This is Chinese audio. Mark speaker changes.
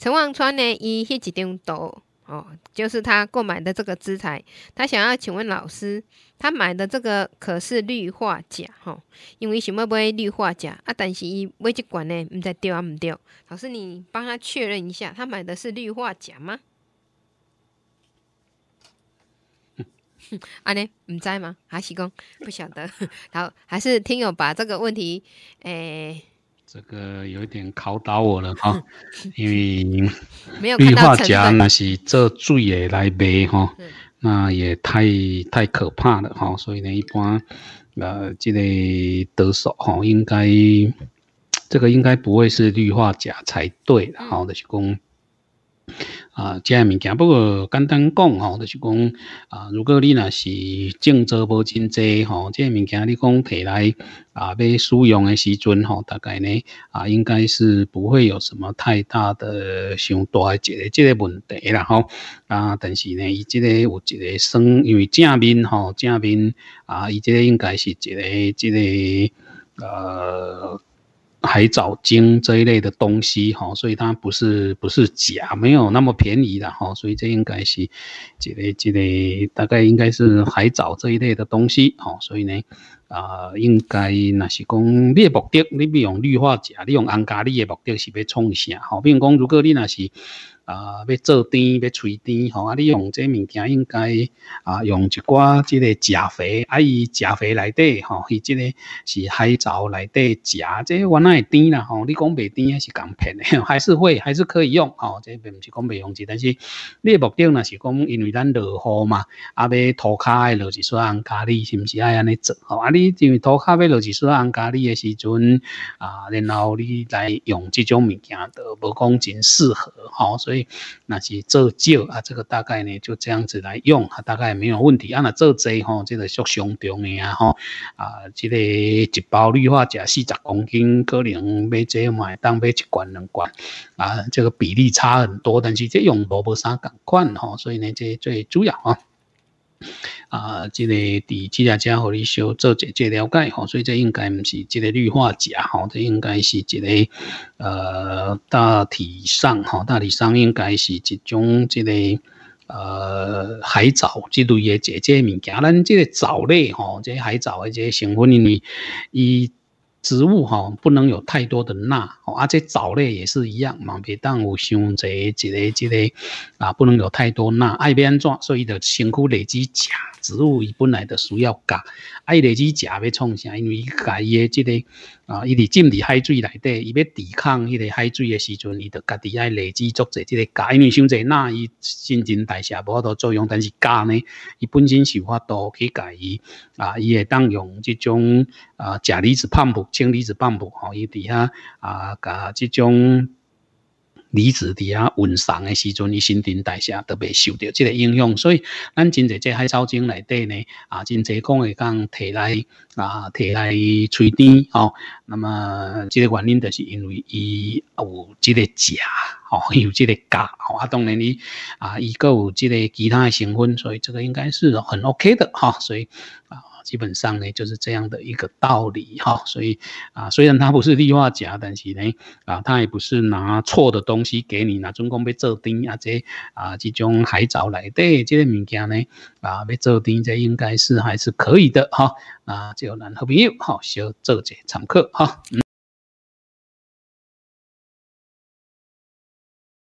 Speaker 1: 陈望川呢？迄一张都哦，就是他购买的这个资产，他想要请问老师，他买的这个可是氯化钾哦，因为想要买氯化钾啊，但是伊买一罐呢，毋知对啊毋对？老师，你帮他确认一下，他买的是氯化钾吗？啊呢，唔知吗？还是讲不晓得？好，还是听友把这个问题，诶。
Speaker 2: 这个有一点考倒我了哈，因为氯化钾那是这罪也来背哈，那也太太可怕了哈，所以呢，一般呃这类得手哈，应该这个应该不会是氯化钾才对的哈，雷旭啊，这物件不过简单讲吼，就是讲啊，如果你若是种植无真济吼，个物件你讲摕来啊，要使用诶时阵吼，大概呢啊，应该是不会有什么太大的上大一个即个问题啦吼。啊，但是呢，伊即个有一个生，因为正面吼正面啊，伊即个应该是一个即个呃。海藻精这一类的东西哈，所以它不是不是假，没有那么便宜的哈，所以这应该是这类这类大概应该是海藻这一类的东西哈，所以呢，啊，应该那是讲你的目的，你不用氯化钾，你用氨甲离的目的是要冲一下，好，比如讲，如果你那是。啊，要做甜要催甜吼，啊，你用这物件应该啊，用一寡即个钾肥，啊，伊钾肥内底吼，伊即个是海藻内底钾，这原来那甜啦吼，你讲袂甜也是讲骗，的，还是会还是可以用吼，这边不是讲袂用起，但是你的目的呢是讲，因为咱落雨嘛，啊，要土骹诶落几丝红咖喱，是毋是爱安尼做？吼，啊，你因为土骹要落几丝红咖喱的时阵啊，然后你来用即种物件，都无讲真适合吼，所以。那是做少啊，这个大概呢就这样子来用，啊大概没有问题。啊那做多吼，这个属相中的啊，吼啊，一包氯化钾四十公斤，可能买这买当买一罐两罐，啊这个比例差很多，但是这用萝卜沙更宽吼，所以呢这最主要啊。啊，这个，伫即啊？家互你小做者节了解吼，所以这应该不是这个氯化钾吼，这应该是一个呃，大体上吼，大体上应该是一种这个呃海藻这类的即即物件，咱这个藻类吼，这些海藻的这些成分呢，伊植物哈不能有太多的钠，而且藻类也是一样嘛。别当有像这个、这个、啊，不能有太多钠，爱变怎？所以就辛苦累积钾。植物伊本来就需要钾，爱累积钾要创啥？因为伊个这个啊，伊伫浸在海水内底，伊要抵抗迄个海水的时阵，伊就家己爱累积作一这个钾，因为像在钠伊新陈代谢无好多作用，但是钾呢，伊本身是有化多去解伊啊，伊会当用这种啊钾离子泵。氢离子半部吼，伊底下啊，甲这种离子底下运送的时阵，伊新陈代谢特别受到这个影响，所以，咱真侪即海草精内底呢，啊，真侪讲会讲摕来啊，摕来催甜哦。那么，这个原因就是因为伊有这个钾哦，有这个钾哦，啊，当然你啊，伊个有这个其他的成分，所以这个应该是很 OK 的哈，所以啊。基本上呢，就是这样的一个道理哈，所以啊，虽然它不是氯化钾，但是呢，啊，它也不是拿错的东西给你，那总共被做丁啊这啊这种海藻来的这个物件呢，啊被做丁，这应该是还是可以的哈，啊，就来好朋友哈，小做些参考哈。嗯